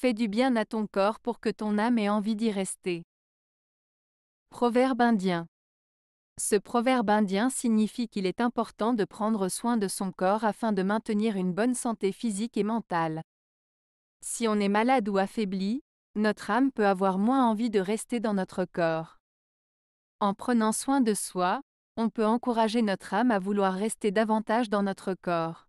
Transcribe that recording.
Fais du bien à ton corps pour que ton âme ait envie d'y rester. Proverbe indien. Ce proverbe indien signifie qu'il est important de prendre soin de son corps afin de maintenir une bonne santé physique et mentale. Si on est malade ou affaibli, notre âme peut avoir moins envie de rester dans notre corps. En prenant soin de soi, on peut encourager notre âme à vouloir rester davantage dans notre corps.